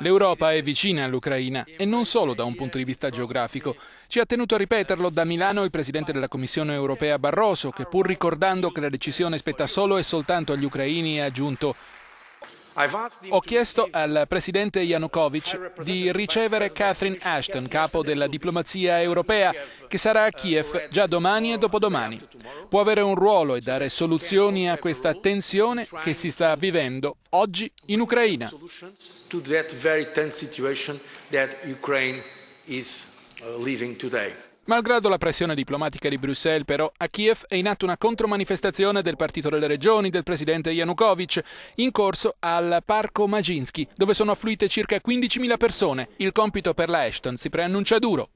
L'Europa è vicina all'Ucraina e non solo da un punto di vista geografico. Ci ha tenuto a ripeterlo da Milano il Presidente della Commissione europea Barroso, che pur ricordando che la decisione spetta solo e soltanto agli ucraini ha aggiunto ho chiesto al presidente Yanukovych di ricevere Catherine Ashton, capo della diplomazia europea, che sarà a uh, Kiev già domani e dopodomani. Può avere un ruolo e dare soluzioni a questa tensione che si sta vivendo oggi in Ucraina. Malgrado la pressione diplomatica di Bruxelles, però, a Kiev è in atto una contromanifestazione del Partito delle Regioni del presidente Yanukovych, in corso al Parco Maginski, dove sono affluite circa 15.000 persone. Il compito per la Ashton si preannuncia duro.